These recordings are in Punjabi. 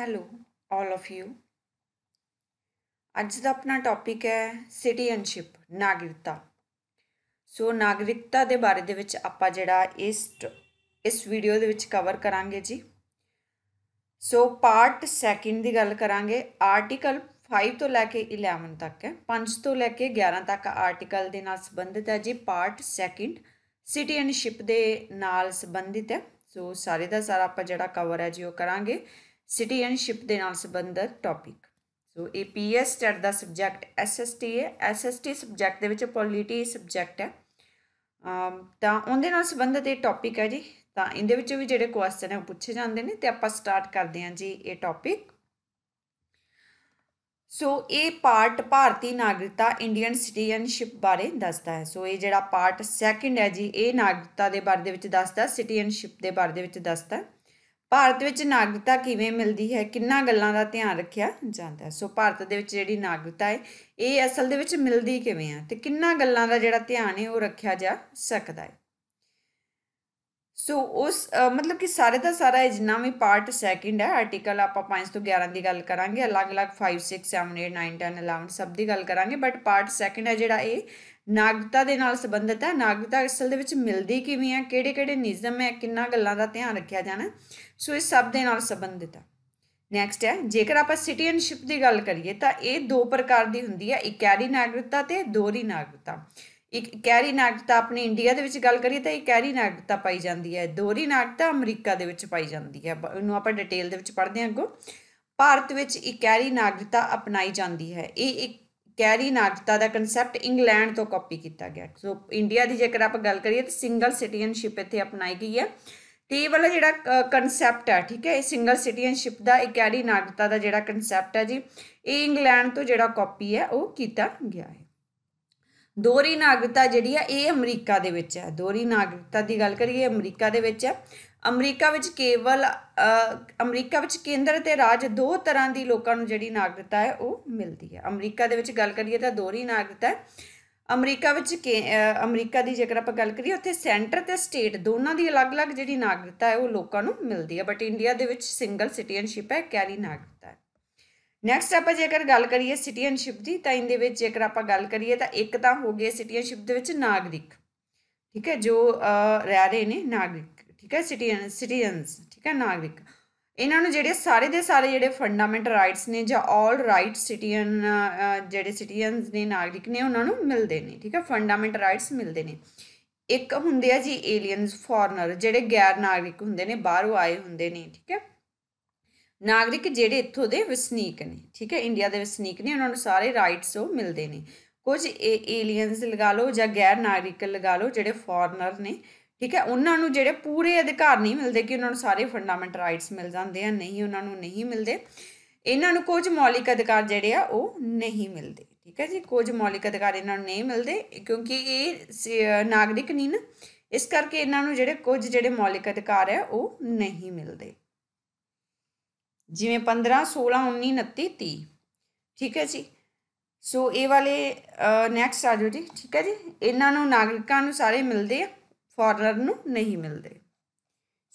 ਹੈਲੋ ਆਲ ਆਫ ਯੂ ਅੱਜ ਦਾ ਆਪਣਾ ਟੌਪਿਕ ਹੈ ਸਿਟੀਜ਼ਨਸ਼ਿਪ ਨਾਗਰਿਕਤਾ ਸੋ ਨਾਗਰਿਕਤਾ ਦੇ ਬਾਰੇ ਦੇ ਵਿੱਚ ਆਪਾਂ ਜਿਹੜਾ ਇਸ ਇਸ ਵੀਡੀਓ ਦੇ ਵਿੱਚ ਕਵਰ ਕਰਾਂਗੇ ਜੀ ਸੋ ਪਾਰਟ 2 ਦੀ ਗੱਲ ਕਰਾਂਗੇ ਆਰਟੀਕਲ 5 ਤੋਂ ਲੈ ਕੇ 11 ਤੱਕ ਹੈ 5 ਤੋਂ ਲੈ ਕੇ 11 ਤੱਕ ਆਰਟੀਕਲ ਦੇ ਨਾਲ ਸੰਬੰਧਿਤ ਹੈ ਜੀ ਪਾਰਟ 2 ਸਿਟੀਜ਼ਨਸ਼ਿਪ ਦੇ ਨਾਲ ਸੰਬੰਧਿਤ ਹੈ ਸੋ ਸਾਰੇ ਦਾ ਸਾਰਾ ਆਪਾਂ ਜਿਹੜਾ ਕਵਰ ਹੈ ਜੀ ਉਹ ਕਰਾਂਗੇ ਸਿਟੀਜ਼ਨਸ਼ਿਪ ਦੇ ਨਾਲ ਸੰਬੰਧਿਤ ਟੌਪਿਕ ਸੋ ਇਹ ਪੀਐਸ ਸਟੱਡ ਦਾ ਸਬਜੈਕਟ ਐਸਐਸਟੀ ਹੈ ਐਸਐਸਟੀ ਸਬਜੈਕਟ ਦੇ ਵਿੱਚ ਪੋਲਿਟੀ ਸਬਜੈਕਟ ਹੈ ਤਾਂ ਉਹਦੇ ਨਾਲ ਸੰਬੰਧਿਤ ਇਹ ਟੌਪਿਕ ਹੈ ਜੀ ਤਾਂ ਇਹਦੇ ਵਿੱਚ ਵੀ ਜਿਹੜੇ ਕੁਐਸਚਨ ਹੈ ਉਹ ਪੁੱਛੇ ਜਾਂਦੇ ਨੇ ਤੇ ਆਪਾਂ ਸਟਾਰਟ ਕਰਦੇ ਹਾਂ ਜੀ ਇਹ ਟੌਪਿਕ ਸੋ ਇਹ ਪਾਰਟ ਭਾਰਤੀ ਨਾਗਰਿਕਤਾ ਇੰਡੀਅਨ ਸਿਟੀਜ਼ਨਸ਼ਿਪ ਬਾਰੇ ਦੱਸਦਾ ਹੈ ਸੋ ਇਹ ਜਿਹੜਾ ਪਾਰਟ ਸੈਕੰਡ ਹੈ ਜੀ ਇਹ ਨਾਗਰਿਕਤਾ ਦੇ ਬਾਰੇ ਦੇ ਵਿੱਚ ਦੱਸਦਾ ਸਿਟੀਜ਼ਨਸ਼ਿਪ ਦੇ ਬਾਰੇ ਦੇ ਵਿੱਚ ਦੱਸਦਾ ਹੈ ਭਾਰਤ ਵਿੱਚ ਨਾਗਰਿਕਤਾ ਕਿਵੇਂ ਮਿਲਦੀ ਹੈ ਕਿੰਨਾ ਗੱਲਾਂ ਦਾ ਧਿਆਨ ਰੱਖਿਆ ਜਾਂਦਾ ਹੈ ਸੋ ਭਾਰਤ ਦੇ ਵਿੱਚ ਜਿਹੜੀ ਨਾਗਰਿਕਤਾ ਹੈ ਇਹ ਅਸਲ ਦੇ ਵਿੱਚ ਮਿਲਦੀ ਕਿਵੇਂ ਆ ਤੇ ਕਿੰਨਾ ਗੱਲਾਂ ਦਾ ਜਿਹੜਾ ਧਿਆਨ ਹੈ ਉਹ ਰੱਖਿਆ ਜਾ ਸਕਦਾ ਹੈ ਸੋ ਉਸ ਮਤਲਬ ਕਿ ਸਾਰੇ ਦਾ ਸਾਰਾ ਇਹ ਜਿੰਨਾ ਵੀ ਪਾਰਟ ਸੈਕਿੰਡ ਹੈ ਆਰਟੀਕਲ ਆਪਾਂ 5 ਤੋਂ 11 ਦੀ ਗੱਲ ਕਰਾਂਗੇ ਅਲੱਗ-ਅਲੱਗ 5 6 7 8 9 10 11 ਸਭ ਦੀ ਗੱਲ ਕਰਾਂਗੇ ਬਟ ਪਾਰਟ ਸੈਕਿੰਡ ਹੈ ਜਿਹੜਾ ਇਹ ਨਾਗਰਿਕਤਾ ਦੇ ਨਾਲ ਸੰਬੰਧਿਤ ਹੈ ਨਾਗਰਿਕਤਾ ਅਸਲ ਦੇ ਵਿੱਚ ਮਿਲਦੀ ਕਿਵੇਂ ਹੈ ਕਿਹੜੇ-ਕਿਹੜੇ ਨਿਯਮ ਹੈ ਕਿੰਨਾ ਗੱਲਾਂ ਦਾ ਧਿਆਨ ਰੱਖਿਆ ਜਾਣਾ ਸੋ ਇਹ ਸਭ ਦੇ ਨਾਲ ਸੰਬੰਧਿਤ ਹੈ ਨੈਕਸਟ ਹੈ ਜੇਕਰ ਆਪਾਂ ਸਿਟੀਜ਼ਨਸ਼ਿਪ ਦੀ ਗੱਲ ਕਰੀਏ ਤਾਂ ਇਹ ਦੋ ਪ੍ਰਕਾਰ ਦੀ ਹੁੰਦੀ ਹੈ ਇਕੈਰੀ ਨਾਗਰਿਕਤਾ ਤੇ ਦੋਹਰੀ ਨਾਗਰਿਕਤਾ ਇੱਕ ਕੈਰੀ ਨਾਗਰਿਕਤਾ ਆਪਣੇ ਇੰਡੀਆ ਦੇ ਵਿੱਚ ਗੱਲ ਕਰੀਏ ਤਾਂ ਇਹ ਕੈਰੀ ਨਾਗਰਿਕਤਾ ਪਾਈ ਜਾਂਦੀ ਹੈ ਦੋਹਰੀ ਨਾਗਰਿਕਤਾ ਅਮਰੀਕਾ ਦੇ ਵਿੱਚ ਪਾਈ ਜਾਂਦੀ ਹੈ ਇਹਨੂੰ ਆਪਾਂ ਡਿਟੇਲ ਦੇ ਵਿੱਚ ਪੜ੍ਹਦੇ ਹਾਂ ਅੱਗੋਂ ਭਾਰਤ ਵਿੱਚ ਇਕੈਰੀ ਨਾਗਰਿਕਤਾ ਅਪਣਾਈ ਜਾਂਦੀ ਹੈ ਇਹ ਇੱਕ ਕੈਰੀ ਨਾਟਤਾ ਦਾ ਕਨਸੈਪਟ ਇੰਗਲੈਂਡ ਤੋਂ ਕਾਪੀ ਕੀਤਾ ਗਿਆ ਸੋ ਇੰਡੀਆ ਦੀ ਜੇਕਰ ਆਪਾਂ ਗੱਲ ਕਰੀਏ ਤਾਂ ਸਿੰਗਲ ਸਿਟੀਜ਼ਨਸ਼ਿਪ ਇੱਥੇ ਅਪਣਾਈ ਗਈ ਹੈ ਤੇ ਇਹ ਵਾਲਾ ਜਿਹੜਾ ਕਨਸੈਪਟ ਹੈ ਠੀਕ ਹੈ ਇਹ ਸਿੰਗਲ ਸਿਟੀਜ਼ਨਸ਼ਿਪ ਦਾ ਇਹ ਕੈਰੀ ਨਾਗਰਿਕਤਾ ਦਾ ਜਿਹੜਾ ਕਨਸੈਪਟ ਹੈ ਜੀ ਇਹ ਇੰਗਲੈਂਡ ਤੋਂ ਜਿਹੜਾ ਕਾਪੀ ਹੈ ਉਹ ਕੀਤਾ ਗਿਆ ਹੈ ਦੋਹਰੀ ਨਾਗਰਿਕਤਾ ਜਿਹੜੀ ਆ ਇਹ ਅਮਰੀਕਾ ਦੇ ਵਿੱਚ ਹੈ ਦੋਹਰੀ ਨਾਗਰਿਕਤਾ ਦੀ ਗੱਲ ਕਰੀਏ ਅਮਰੀਕਾ ਦੇ ਵਿੱਚ ਹੈ ਅਮਰੀਕਾ ਵਿੱਚ ਕੇਵਲ ਅਮਰੀਕਾ ਵਿੱਚ ਕੇਂਦਰ ਤੇ ਰਾਜ ਦੋ ਤਰ੍ਹਾਂ ਦੀ ਲੋਕਾਂ ਨੂੰ ਜਿਹੜੀ ਨਾਗਰਿਕਤਾ ਹੈ ਉਹ ਮਿਲਦੀ ਹੈ ਅਮਰੀਕਾ ਦੇ ਵਿੱਚ ਗੱਲ ਕਰੀਏ ਤਾਂ ਦੋਹਰੀ ਨਾਗਰਿਕਤਾ ਹੈ ਅਮਰੀਕਾ ਵਿੱਚ ਅਮਰੀਕਾ ਦੀ ਜੇਕਰ ਆਪਾਂ ਗੱਲ ਕਰੀਏ ਉੱਥੇ ਸੈਂਟਰ ਤੇ ਸਟੇਟ ਦੋਨਾਂ ਦੀ ਅਲੱਗ-ਅਲੱਗ ਜਿਹੜੀ ਨਾਗਰਿਕਤਾ ਹੈ ਉਹ ਲੋਕਾਂ ਨੂੰ ਮਿਲਦੀ ਹੈ ਬਟ ਇੰਡੀਆ ਦੇ ਵਿੱਚ ਸਿੰਗਲ ਸਿਟੀਜ਼ਨਸ਼ਿਪ ਹੈ ਕੈਰੀ ਨਾਗਰਿਕਤਾ ਹੈ ਨੈਕਸਟ ਆਪਾਂ ਜੇਕਰ ਗੱਲ ਕਰੀਏ ਸਿਟੀਜ਼ਨਸ਼ਿਪ ਦੀ ਤਾਂ ਇਹਦੇ ਵਿੱਚ ਜੇਕਰ ਆਪਾਂ ਗੱਲ ਕਰੀਏ ਤਾਂ ਇੱਕ ਤਾਂ ਹੋ ਗਏ ਸਿਟੀਜ਼ਨਸ਼ਿਪ ਦੇ ਵਿੱਚ ਨਾਗਰਿਕ ਠੀਕ ਹੈ ਜੋ ਰਹਿ ਰਹੇ ਨੇ ਨਾਗਰਿਕ ਠੀਕ ਹੈ ਸਿਟੀਜ਼ਨ ਸਿਟੀਜ਼ਨਸ ਠੀਕ ਹੈ ਨਾਗਰਿਕ ਇਹਨਾਂ ਨੂੰ ਜਿਹੜੇ ਸਾਰੇ ਦੇ ਸਾਰੇ ਜਿਹੜੇ ਫੰਡਾਮੈਂਟਲ ਰਾਈਟਸ ਨੇ ਜਾਂ 올 ਰਾਈਟਸ ਸਿਟੀਜ਼ਨ ਜਿਹੜੇ ਸਿਟੀਜ਼ਨਸ ਨੇ ਨਾਗਰਿਕ ਨੇ ਉਹਨਾਂ ਨੂੰ ਮਿਲਦੇ ਨੇ ਠੀਕ ਹੈ ਫੰਡਾਮੈਂਟਲ ਰਾਈਟਸ ਮਿਲਦੇ ਨੇ ਇੱਕ ਹੁੰਦੇ ਆ ਜੀ ਏਲੀਅਨਸ ਫੋਰਨਰ ਜਿਹੜੇ ਗੈਰ ਨਾਗਰਿਕ ਹੁੰਦੇ ਨੇ ਬਾਹਰੋਂ ਆਏ ਹੁੰਦੇ ਨੇ ਠੀਕ ਹੈ ਨਾਗਰਿਕ ਜਿਹੜੇ ਇੱਥੋਂ ਦੇ ਵਸਨੀਕ ਨੇ ਠੀਕ ਹੈ ਇੰਡੀਆ ਦੇ ਵਸਨੀਕ ਨੇ ਉਹਨਾਂ ਨੂੰ ਸਾਰੇ ਰਾਈਟਸ ਉਹ ਮਿਲਦੇ ਨੇ ਕੁਝ ਏਲੀਅਨਸ ਲਗਾ ਲਓ ਜਾਂ ਗੈਰ ਨਾਗਰਿਕ ਲਗਾ ਲਓ ਜਿਹੜੇ ਫੋਰਨਰ ਨੇ ਠੀਕ ਹੈ ਉਹਨਾਂ ਨੂੰ ਜਿਹੜੇ ਪੂਰੇ ਅਧਿਕਾਰ ਨਹੀਂ ਮਿਲਦੇ ਕਿ ਉਹਨਾਂ ਨੂੰ ਸਾਰੇ ਫੰਡਾਮੈਂਟ ਰਾਈਟਸ ਮਿਲ ਜਾਂਦੇ ਆ ਨਹੀਂ ਉਹਨਾਂ ਨੂੰ ਨਹੀਂ ਮਿਲਦੇ ਇਹਨਾਂ ਨੂੰ ਕੁਝ ਮੌਲਿਕ ਅਧਿਕਾਰ ਜਿਹੜੇ ਆ ਉਹ ਨਹੀਂ ਮਿਲਦੇ ਠੀਕ ਹੈ ਜੀ ਕੁਝ ਮੌਲਿਕ ਅਧਿਕਾਰ ਇਹਨਾਂ ਨੂੰ ਨਹੀਂ ਮਿਲਦੇ ਕਿਉਂਕਿ ਇਹ ਨਾਗਰਿਕ ਨਹੀਂ ਨਾ ਇਸ ਕਰਕੇ ਇਹਨਾਂ ਨੂੰ ਜਿਹੜੇ ਕੁਝ ਜਿਹੜੇ ਮੌਲਿਕ ਅਧਿਕਾਰ ਹੈ ਉਹ ਨਹੀਂ ਮਿਲਦੇ ਜਿਵੇਂ 15 16 19 29 30 ਠੀਕ ਹੈ ਜੀ ਸੋ ਇਹ ਵਾਲੇ ਨੈਕਸਟ ਆ ਜੋ ਜੀ ਠੀਕ ਹੈ ਜੀ ਇਹਨਾਂ ਨੂੰ ਨਾਗਰਿਕਾਂ ਨੂੰ ਸਾਰੇ ਮਿਲਦੇ ਆ ਫੋਰਨਰ ਨੂੰ ਨਹੀਂ ਮਿਲਦੇ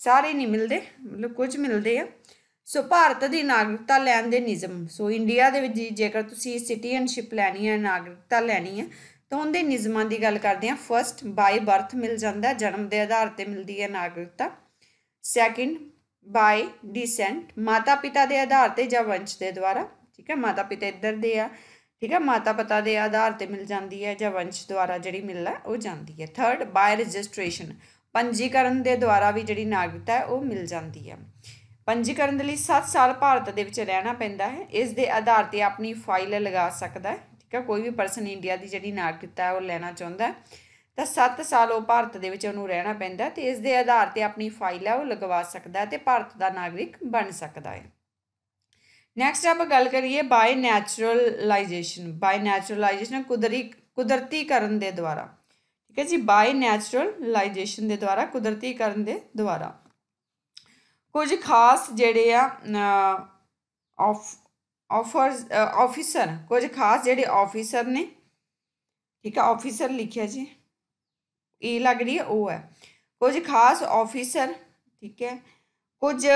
ਸਾਰੇ ਨਹੀਂ ਮਿਲਦੇ ਮਤਲਬ ਕੁਝ ਮਿਲਦੇ ਆ ਸੋ ਭਾਰਤ ਦੀ ਨਾਗਰਿਕਤਾ ਲੈਣ ਦੇ ਨਿਯਮ ਸੋ ਇੰਡੀਆ ਦੇ ਵਿੱਚ ਜੇਕਰ ਤੁਸੀਂ ਸਿਟੀਜ਼ਨਸ਼ਿਪ ਲੈਣੀ ਹੈ ਨਾਗਰਿਕਤਾ ਲੈਣੀ ਹੈ ਤਾਂ ਉਹਦੇ ਨਿਯਮਾਂ ਦੀ ਗੱਲ ਕਰਦੇ ਆ ਫਰਸਟ ਬਾਈ ਬਰਥ ਮਿਲ ਜਾਂਦਾ ਜਨਮ ਦੇ ਆਧਾਰ ਤੇ ਮਿਲਦੀ ਹੈ ਨਾਗਰਿਕਤਾ ਸੈਕਿੰਡ ਬਾਈ ਡਿਸੈਂਟ ਮਾਤਾ ਪਿਤਾ ਦੇ ਆਧਾਰ ਤੇ ਜਾਂ ਵੰਸ਼ ਦੇ ਦੁਆਰਾ ਠੀਕ ਹੈ ਮਾਤਾ ਪਿਤਾ ਇੱਧਰ ਦੇ ਆ ਠੀਕ ਹੈ ਮਾਤਾ ਪਿਤਾ ਦੇ ਆਧਾਰ ਤੇ ਮਿਲ ਜਾਂਦੀ ਹੈ ਜਾਂ ਵੰਸ਼ ਦੁਆਰਾ ਜਿਹੜੀ ਮਿਲਣਾ ਉਹ ਜਾਂਦੀ ਹੈ ਥਰਡ ਬਾਏ ਰਜਿਸਟ੍ਰੇਸ਼ਨ ਪੰਜੀਕਰਨ ਦੇ ਦੁਆਰਾ ਵੀ ਜਿਹੜੀ ਨਾਗਰਿਕਤਾ ਹੈ ਉਹ ਮਿਲ ਜਾਂਦੀ ਹੈ ਪੰਜੀਕਰਨ ਦੇ ਲਈ 7 ਸਾਲ ਭਾਰਤ ਦੇ ਵਿੱਚ ਰਹਿਣਾ ਪੈਂਦਾ ਹੈ ਇਸ ਦੇ ਆਧਾਰ ਤੇ ਆਪਣੀ ਫਾਈਲ ਲਗਾ ਸਕਦਾ ਹੈ ਠੀਕ ਹੈ ਕੋਈ ਵੀ ਪਰਸਨ ਇੰਡੀਆ ਦੀ ਜਿਹੜੀ ਨਾਗਰਿਕਤਾ ਹੈ ਉਹ ਲੈਣਾ ਚਾਹੁੰਦਾ ਹੈ ਤਾਂ 7 ਸਾਲ ਉਹ ਭਾਰਤ ਦੇ ਵਿੱਚ ਉਹਨੂੰ ਰਹਿਣਾ ਪੈਂਦਾ ਤੇ ਇਸ ਦੇ ਆਧਾਰ ਤੇ ਆਪਣੀ ਫਾਈਲ ਹੈ ਉਹ ਲਗਵਾ ਸਕਦਾ ਤੇ ਭਾਰਤ ਦਾ ਨਾਗਰਿਕ ਬਣ ਸਕਦਾ ਹੈ नैक्सट आप गल करिए बाय नैचुरलाइजेशन बाय नैचुरलाइजेशन कुदरी कुदरतीकरण के द्वारा ठीक है जी बाय नैचुरलाइजेशन के द्वारा कुदरतीकरण के द्वारा कुछ खास जेडे ऑफर ऑफिसर कुछ खास जेडे ऑफिसर ने ठीक है ऑफिसर लिखे जी ये लग रही है वो है कुछ खास ऑफिसर ठीक है ਕੁਝ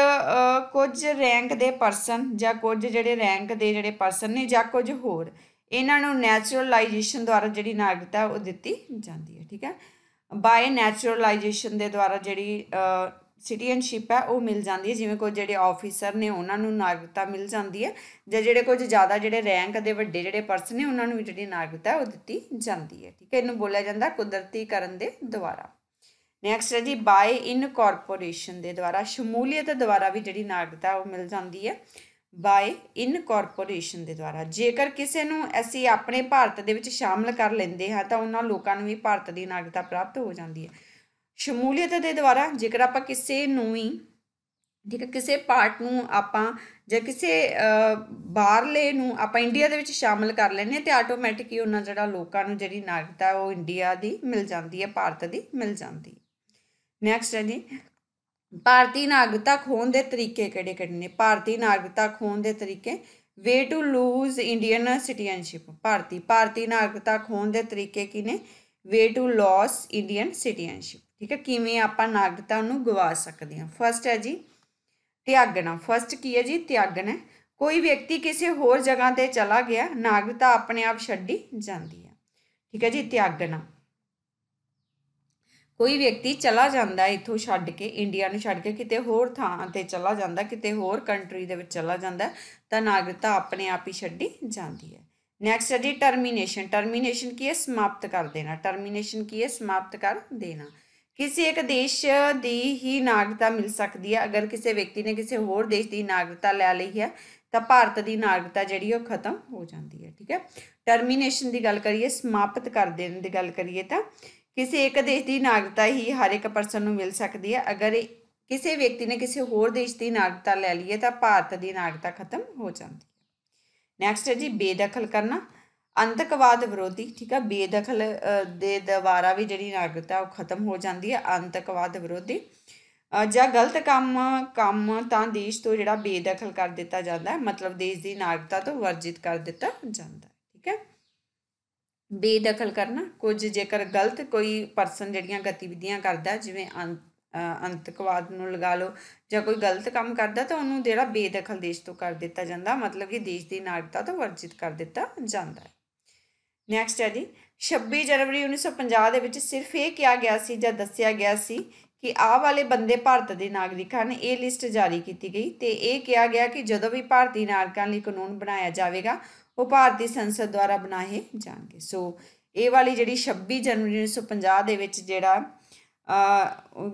ਕੁਝ ਰੈਂਕ ਦੇ ਪਰਸਨ ਜਾਂ ਕੁਝ ਜਿਹੜੇ ਰੈਂਕ ਦੇ ਜਿਹੜੇ ਪਰਸਨ ਨੇ ਜਾਂ ਕੁਝ ਹੋਰ ਇਹਨਾਂ ਨੂੰ ਨੈਚੁਰਲਾਈਜੇਸ਼ਨ ਦੁਆਰਾ ਜਿਹੜੀ ਨਾਗਰਿਕਤਾ ਉਹ ਦਿੱਤੀ ਜਾਂਦੀ ਹੈ ਠੀਕ ਹੈ ਬਾਏ ਨੈਚੁਰਲਾਈਜੇਸ਼ਨ ਦੇ ਦੁਆਰਾ ਜਿਹੜੀ ਸਿਟੀਜ਼ਨਸ਼ਿਪ ਹੈ ਉਹ ਮਿਲ ਜਾਂਦੀ ਹੈ ਜਿਵੇਂ ਕੋਈ ਜਿਹੜੇ ਆਫੀਸਰ ਨੇ ਉਹਨਾਂ ਨੂੰ ਨਾਗਰਿਕਤਾ ਮਿਲ ਜਾਂਦੀ ਹੈ ਜਾਂ ਜਿਹੜੇ ਕੁਝ ਜ਼ਿਆਦਾ ਜਿਹੜੇ ਰੈਂਕ ਦੇ ਵੱਡੇ ਜਿਹੜੇ ਪਰਸਨ ਨੇ ਉਹਨਾਂ ਨੂੰ ਵੀ ਜਿਹੜੀ ਨਾਗਰਿਕਤਾ ਉਹ ਦਿੱਤੀ ਜਾਂਦੀ ਹੈ ਠੀਕ ਹੈ ਇਹਨੂੰ ਬੋਲਿਆ ਜਾਂਦਾ ਕੁਦਰਤੀ ਕਰਨ ਦੇ ਦੁਆਰਾ ਨੈਕਸਟ ਹੈ ਜੀ ਬਾਈ ਇਨ ਕਾਰਪੋਰੇਸ਼ਨ ਦੇ ਦੁਆਰਾ ਸ਼ਮੂਲੀਅਤ ਦੁਆਰਾ ਵੀ ਜਿਹੜੀ ਨਾਗਰਿਕਤਾ ਉਹ ਮਿਲ ਜਾਂਦੀ ਹੈ ਬਾਈ ਇਨ ਕਾਰਪੋਰੇਸ਼ਨ ਦੇ ਦੁਆਰਾ ਜੇਕਰ ਕਿਸੇ ਨੂੰ ਅਸੀਂ ਆਪਣੇ ਭਾਰਤ ਦੇ ਵਿੱਚ ਸ਼ਾਮਲ ਕਰ ਲੈਂਦੇ ਹਾਂ ਤਾਂ ਉਹਨਾਂ ਲੋਕਾਂ ਨੂੰ ਵੀ ਭਾਰਤ ਦੀ ਨਾਗਰਿਕਤਾ ਪ੍ਰਾਪਤ ਹੋ ਜਾਂਦੀ ਹੈ ਸ਼ਮੂਲੀਅਤ ਦੇ ਦੁਆਰਾ ਜੇਕਰ ਆਪਾਂ ਕਿਸੇ ਨੂੰ ਵੀ ਠੀਕ ਹੈ ਕਿਸੇ ਪਾਰਟ ਨੂੰ ਆਪਾਂ ਜਾਂ ਕਿਸੇ ਬਾਹਰਲੇ ਨੂੰ ਆਪਾਂ ਇੰਡੀਆ ਦੇ ਵਿੱਚ ਸ਼ਾਮਲ ਕਰ ਲੈਨੇ ਤੇ ਆਟੋਮੈਟਿਕ ਹੀ ਉਹਨਾਂ ਜਿਹੜਾ ਲੋਕਾਂ ਨੂੰ ਜਿਹੜੀ ਨਾਗਰਿਕਤਾ ਉਹ ਇੰਡੀਆ ਦੀ ਮਿਲ ਜਾਂਦੀ ਹੈ ਭਾਰਤ ਦੀ ਮਿਲ ਜਾਂਦੀ ਹੈ ਨੈਕਸਟ ਹੈ ਜੀ ਭਾਰਤੀ ਨਾਗਰਿਕਤਾ ਖੋਣ ਦੇ ਤਰੀਕੇ ਕਿਹੜੇ ਕਿਹੜੇ ਨੇ ਭਾਰਤੀ ਨਾਗਰਿਕਤਾ ਖੋਣ ਦੇ ਤਰੀਕੇ way to lose Indian citizenship ਭਾਰਤੀ ਭਾਰਤੀ ਨਾਗਰਿਕਤਾ ਖੋਣ ਦੇ ਤਰੀਕੇ ਕੀ ਨੇ way to loss Indian citizenship ਠੀਕ ਹੈ ਕਿਵੇਂ ਆਪਾਂ ਨਾਗਰਿਕਤਾ ਨੂੰ ਗਵਾ ਸਕਦੇ ਹਾਂ ਫਸਟ ਹੈ ਜੀ ਤਿਆਗਣਾ ਫਸਟ ਕੀ ਹੈ ਜੀ ਤਿਆਗਣਾ ਕੋਈ ਵਿਅਕਤੀ ਕਿਸੇ ਹੋਰ ਜਗ੍ਹਾ ਤੇ ਚਲਾ ਗਿਆ ਨਾਗਰਿਕਤਾ ਆਪਣੇ ਆਪ ਛੱਡੀ ਜਾਂਦੀ ਹੈ ਠੀਕ ਹੈ ਜੀ ਤਿਆਗਣਾ ਕੋਈ ਵਿਅਕਤੀ ਚਲਾ ਜਾਂਦਾ ਇੱਥੋਂ ਛੱਡ ਕੇ ਇੰਡੀਆ ਨੂੰ ਛੱਡ ਕੇ ਕਿਤੇ ਹੋਰ ਥਾਂ ਤੇ ਚਲਾ ਜਾਂਦਾ ਕਿਤੇ ਹੋਰ ਕੰਟਰੀ ਦੇ ਵਿੱਚ ਚਲਾ ਜਾਂਦਾ ਤਾਂ ਨਾਗਰਿਕਤਾ ਆਪਣੇ ਆਪ ਹੀ ਛੱਡੀ ਜਾਂਦੀ ਹੈ ਨੈਕਸਟ ਹੈ ਜੀ ਟਰਮੀਨੇਸ਼ਨ ਟਰਮੀਨੇਸ਼ਨ ਕੀ ਹੈ ਸਮਾਪਤ ਕਰ ਦੇਣਾ ਟਰਮੀਨੇਸ਼ਨ ਕੀ ਹੈ ਸਮਾਪਤ ਕਰ ਦੇਣਾ ਕਿਸੇ ਇੱਕ ਦੇਸ਼ ਦੀ ਹੀ ਨਾਗਰਿਕਤਾ ਮਿਲ ਸਕਦੀ ਹੈ ਅਗਰ ਕਿਸੇ ਵਿਅਕਤੀ ਨੇ ਕਿਸੇ ਹੋਰ ਦੇਸ਼ ਦੀ ਨਾਗਰਿਕਤਾ ਲੈ ਲਈ ਹੈ ਤਾਂ ਭਾਰਤ ਦੀ ਨਾਗਰਿਕਤਾ ਜਿਹੜੀ ਉਹ ਖਤਮ ਹੋ ਜਾਂਦੀ ਹੈ ਠੀਕ ਹੈ ਟਰਮੀਨੇਸ਼ਨ ਦੀ ਗੱਲ ਕਰੀਏ ਸਮਾਪਤ ਕਰ ਦੇਣ ਦੀ ਗੱਲ ਕਰੀਏ ਤਾਂ ਕਿਸੇ ਇੱਕ ਦੇਸ਼ ਦੀ ਨਾਗਰਿਕਤਾ ਹੀ ਹਰ ਇੱਕ ਪਰਸਨ ਨੂੰ ਮਿਲ ਸਕਦੀ ਹੈ ਅਗਰ ਕਿਸੇ ਵਿਅਕਤੀ ਨੇ ਕਿਸੇ ਹੋਰ ਦੇਸ਼ ਦੀ ਨਾਗਰਿਕਤਾ ਲੈ ਲਈ ਹੈ ਤਾਂ ਭਾਰਤ ਦੀ ਨਾਗਰਿਕਤਾ ਖਤਮ ਹੋ ਜਾਂਦੀ ਹੈ ਨੈਕਸਟ ਹੈ ਜੀ ਬੇਦਖਲ ਕਰਨਾ ਅੰਤਕਵਾਦ ਵਿਰੋਧੀ ਠੀਕ ਹੈ ਬੇਦਖਲ ਦੇ ਦੁਆਰਾ ਵੀ ਜਿਹੜੀ ਨਾਗਰਿਕਤਾ ਉਹ ਖਤਮ ਹੋ ਜਾਂਦੀ ਹੈ ਅੰਤਕਵਾਦ ਵਿਰੋਧੀ ਜਾਂ ਗਲਤ ਕੰਮ ਕੰਮ ਤਾਂ ਦੇਸ਼ ਤੋਂ ਜਿਹੜਾ ਬੇਦਖਲ ਕਰ ਦਿੱਤਾ ਜਾਂਦਾ ਹੈ ਮਤਲਬ ਦੇਸ਼ ਦੀ ਨਾਗਰਿਕਤਾ ਤੋਂ ਵਰਜਿਤ ਕਰ ਦਿੱਤਾ ਜਾਂਦਾ ਬੇਦਖਲ ਕਰਨਾ ਕੁਝ ਜੇਕਰ ਗਲਤ ਕੋਈ ਪਰਸਨ ਜਿਹੜੀਆਂ ਗਤੀਵਿਧੀਆਂ ਕਰਦਾ ਜਿਵੇਂ ਅੰਤਕਵਾਦ ਨੂੰ ਲਗਾ ਲਓ ਜਾਂ ਕੋਈ ਗਲਤ ਕੰਮ ਕਰਦਾ ਤਾਂ ਉਹਨੂੰ ਜਿਹੜਾ ਬੇਦਖਲ ਦੇਸ਼ ਤੋਂ ਕਰ ਦਿੱਤਾ ਜਾਂਦਾ ਮਤਲਬ ਕਿ ਦੇਸ਼ ਦੀ ਨਾਗਰਿਕਤਾ ਤੋਂ ਵਰਜਿਤ ਕਰ ਦਿੱਤਾ ਜਾਂਦਾ ਹੈ ਨੈਕਸਟ ਹੈ ਜੀ 26 ਜਨਵਰੀ 1950 ਦੇ ਵਿੱਚ ਸਿਰਫ ਇਹ ਕਿਹਾ ਗਿਆ ਸੀ ਜਾਂ ਦੱਸਿਆ ਗਿਆ ਸੀ ਕਿ ਆਹ ਵਾਲੇ ਬੰਦੇ ਭਾਰਤ ਦੇ ਨਾਗਰਿਕ ਹਨ ਇਹ ਲਿਸਟ ਜਾਰੀ ਕੀਤੀ ਗਈ ਤੇ ਇਹ ਕਿਹਾ ਗਿਆ ਕਿ ਜਦੋਂ ਵੀ ਭਾਰਤੀ ਨਾਗਰਿਕਾਂ ਲਈ ਕਾਨੂੰਨ ਬਣਾਇਆ ਜਾਵੇਗਾ ਉਹ ਭਾਰਤੀ ਸੰਸਦ ਦੁਆਰਾ ਬਣਾਏ ਜਾਣਗੇ ਸੋ ਇਹ ਵਾਲੀ ਜਿਹੜੀ 26 ਜਨਵਰੀ 1950 ਦੇ ਵਿੱਚ ਜਿਹੜਾ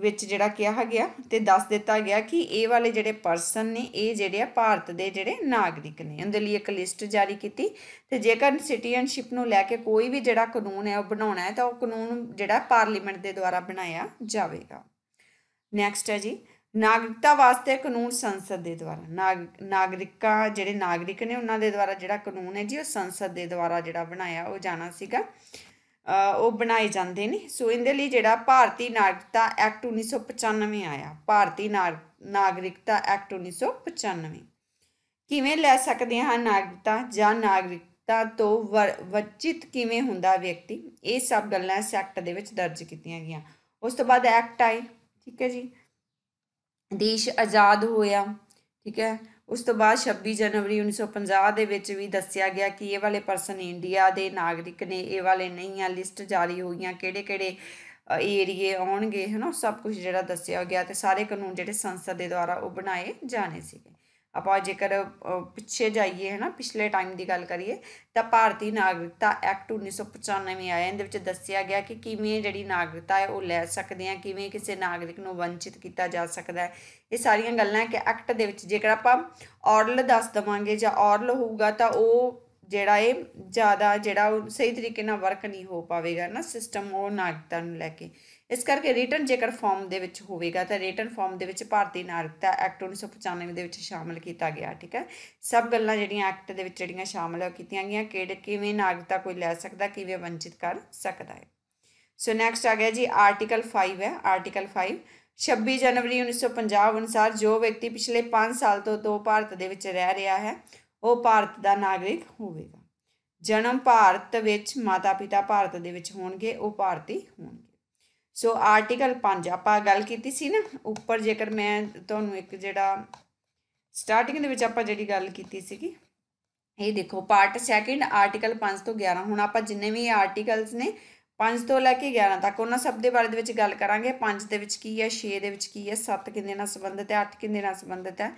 ਵਿੱਚ ਜਿਹੜਾ ਕਿਹਾ ਗਿਆ ਤੇ ਦੱਸ ਦਿੱਤਾ ਗਿਆ ਕਿ ਇਹ ਵਾਲੇ ਜਿਹੜੇ ਪਰਸਨ ਨੇ ਇਹ ਜਿਹੜੇ ਆ ਭਾਰਤ ਦੇ ਜਿਹੜੇ ਨਾਗਰਿਕ ਨੇ ਉਹਦੇ ਲਈ ਇੱਕ ਲਿਸਟ ਜਾਰੀ ਕੀਤੀ ਤੇ ਜੇਕਰ ਸਿਟੀਜ਼ਨਸ਼ਿਪ ਨੂੰ ਲੈ ਕੇ ਕੋਈ ਵੀ ਜਿਹੜਾ ਕਾਨੂੰਨ ਹੈ ਉਹ ਬਣਾਉਣਾ ਹੈ ਤਾਂ ਉਹ ਕਾਨੂੰਨ ਜਿਹੜਾ ਪਾਰਲੀਮੈਂਟ ਦੇ ਦੁਆਰਾ ਬਣਾਇਆ ਜਾਵੇਗਾ ਨੈਕਸਟ ਹੈ ਜੀ ਨਾਗਰਿਕਤਾ ਵਾਸਤੇ ਕਾਨੂੰਨ ਸੰਸਦ ਦੇ ਦੁਆਰਾ ਨਾਗਰਿਕਾਂ ਜਿਹੜੇ ਨਾਗਰਿਕ ਨੇ ਉਹਨਾਂ ਦੇ ਦੁਆਰਾ ਜਿਹੜਾ ਕਾਨੂੰਨ ਹੈ ਜੀ ਉਹ ਸੰਸਦ ਦੇ ਦੁਆਰਾ ਜਿਹੜਾ ਬਣਾਇਆ ਉਹ ਜਾਣਾ ਸੀਗਾ ਉਹ ਬਣਾਏ ਜਾਂਦੇ ਨੇ ਸੋ ਇਹਦੇ ਲਈ ਜਿਹੜਾ ਭਾਰਤੀ ਨਾਗਰਿਕਤਾ ਐਕਟ 1995 ਆਇਆ ਭਾਰਤੀ ਨਾਗਰਿਕਤਾ ਐਕਟ 1995 ਕਿਵੇਂ ਲੈ ਸਕਦੇ ਹਾਂ ਨਾਗਰਿਕਤਾ ਜਾਂ ਨਾਗਰਿਕਤਾ ਤੋਂ ਵਚਿਤ ਕਿਵੇਂ ਹੁੰਦਾ ਵਿਅਕਤੀ ਇਹ ਸਭ ਗੱਲਾਂ ਇਸ ਐਕਟ ਦੇ ਵਿੱਚ ਦਰਜ ਕੀਤੀਆਂ ਗਈਆਂ ਉਸ ਤੋਂ ਬਾਅਦ ਐਕਟ ਆਈ ਠੀਕ ਹੈ ਜੀ ਦੇਸ਼ ਆਜ਼ਾਦ ਹੋਇਆ ਠੀਕ ਹੈ ਉਸ ਤੋਂ ਬਾਅਦ 26 ਜਨਵਰੀ 1950 ਦੇ ਵਿੱਚ ਵੀ ਦੱਸਿਆ ਗਿਆ ਕਿ ਇਹ ਵਾਲੇ ਪਰਸਨ ਇੰਡੀਆ ਦੇ ਨਾਗਰਿਕ ਨੇ ਇਹ ਵਾਲੇ ਨਹੀਂ ਆ ਲਿਸਟ ਜਾਰੀ ਹੋਈਆਂ ਕਿਹੜੇ-ਕਿਹੜੇ ਏਰੀਏ ਆਉਣਗੇ ਹਨਾ ਸਭ ਕੁਝ ਜਿਹੜਾ ਦੱਸਿਆ ਗਿਆ ਤੇ ਸਾਰੇ ਕਾਨੂੰਨ ਜਿਹੜੇ ਸੰਸਦ ਦੇ ਦੁਆਰਾ ਉਹ ਬਣਾਏ ਜਾਣੇ ਸੀਗੇ ਆਪਾਂ ਜੇਕਰ ਪਿੱਛੇ ਜਾਈਏ ਹੈ ਨਾ ਪਿਛਲੇ ਟਾਈਮ ਦੀ ਗੱਲ ਕਰੀਏ ਤਾਂ ਭਾਰਤੀ ਨਾਗਰਿਕਤਾ ਐਕਟ 1995 ਆਇਆ ਇਹਦੇ ਵਿੱਚ ਦੱਸਿਆ ਗਿਆ ਕਿ ਕਿਵੇਂ ਜਿਹੜੀ ਨਾਗਰਿਕਤਾ ਹੈ ਉਹ ਲੈ ਸਕਦੇ ਆ ਕਿਵੇਂ ਕਿਸੇ ਨਾਗਰਿਕ ਨੂੰ ਵੰਚਿਤ ਕੀਤਾ ਜਾ ਸਕਦਾ ਹੈ ਇਹ ਸਾਰੀਆਂ ਗੱਲਾਂ ਕਿ ਐਕਟ ਦੇ ਵਿੱਚ ਜੇਕਰ ਆਪਾਂ ਔਰਲ ਦੱਸ ਦਵਾਂਗੇ ਜਾਂ ਔਰਲ ਹੋਊਗਾ ਤਾਂ ਉਹ ਜਿਹੜਾ ਇਹ ਜ਼ਿਆਦਾ ਜਿਹੜਾ ਸਹੀ ਤਰੀਕੇ ਨਾਲ ਵਰਕ ਨਹੀਂ ਹੋ ਪਾਵੇਗਾ ਨਾ ਸਿਸਟਮ ਉਹ ਨਾਗਰਿਕਤਾ ਨੂੰ ਲੈ ਕੇ ਇਸ ਕਰਕੇ ਰਿਟਰਨ ਜੇਕਰ ਫਾਰਮ ਦੇ ਵਿੱਚ ਹੋਵੇਗਾ ਤਾਂ ਰਿਟਰਨ ਫਾਰਮ ਦੇ ਵਿੱਚ ਭਾਰਤੀ ਨਾਗਰਿਕਤਾ ਐਕਟ 1995 ਦੇ ਵਿੱਚ ਸ਼ਾਮਲ ਕੀਤਾ ਗਿਆ ਠੀਕ ਹੈ ਸਭ ਗੱਲਾਂ ਜਿਹੜੀਆਂ ਐਕਟ ਦੇ ਵਿੱਚ ਜਿਹੜੀਆਂ ਸ਼ਾਮਲ ਹੋ ਕੀਤੀਆਂ ਗਈਆਂ ਕਿਹੜੇ ਕਿਵੇਂ ਨਾਗਰਿਕਤਾ ਕੋਈ ਲੈ ਸਕਦਾ ਕਿਵੇਂ ਵੰਚਿਤ ਕਰ ਸਕਦਾ ਹੈ ਸੋ ਨੈਕਸਟ ਆ ਗਿਆ ਜੀ ਆਰਟੀਕਲ 5 ਹੈ ਆਰਟੀਕਲ 5 26 ਜਨਵਰੀ 1950 ਅਨੁਸਾਰ ਜੋ ਵਿਅਕਤੀ ਪਿਛਲੇ 5 ਸਾਲ ਤੋਂ ਦੋ ਭਾਰਤ ਦੇ ਵਿੱਚ ਰਹਿ ਰਿਹਾ ਹੈ ਉਹ ਭਾਰਤ ਦਾ ਨਾਗਰਿਕ ਹੋਵੇਗਾ ਜਨਮ ਭਾਰਤ ਵਿੱਚ ਮਾਤਾ-ਪਿਤਾ ਭਾਰਤ ਦੇ ਵਿੱਚ ਹੋਣਗੇ ਉਹ ਭਾਰਤੀ ਹੋਣਗੇ ਸੋ ਆਰਟੀਕਲ 5 ਆਪਾਂ ਗੱਲ ਕੀਤੀ ਸੀ ਨਾ ਉੱਪਰ ਜੇਕਰ ਮੈਂ ਤੁਹਾਨੂੰ ਇੱਕ ਜਿਹੜਾ ਸਟਾਰਟਿੰਗ ਦੇ ਵਿੱਚ ਆਪਾਂ ਜਿਹੜੀ ਗੱਲ ਕੀਤੀ ਸੀਗੀ ਇਹ ਦੇਖੋ ਪਾਰਟ 2 ਆਰਟੀਕਲ 5 ਤੋਂ 11 ਹੁਣ ਆਪਾਂ ਜਿੰਨੇ ਵੀ ਆਰਟੀਕਲਸ ਨੇ 5 ਤੋਂ ਲੈ ਕੇ 11 ਤੱਕ ਉਹਨਾਂ ਸਭ ਦੇ ਬਾਰੇ ਦੇ ਵਿੱਚ ਗੱਲ ਕਰਾਂਗੇ 5 ਦੇ ਵਿੱਚ ਕੀ ਹੈ 6 ਦੇ ਵਿੱਚ ਕੀ ਹੈ 7 ਕਿੰਨੇ ਨਾਲ ਸੰਬੰਧਿਤ ਹੈ 8 ਕਿੰਨੇ ਨਾਲ ਸੰਬੰਧਿਤ ਹੈ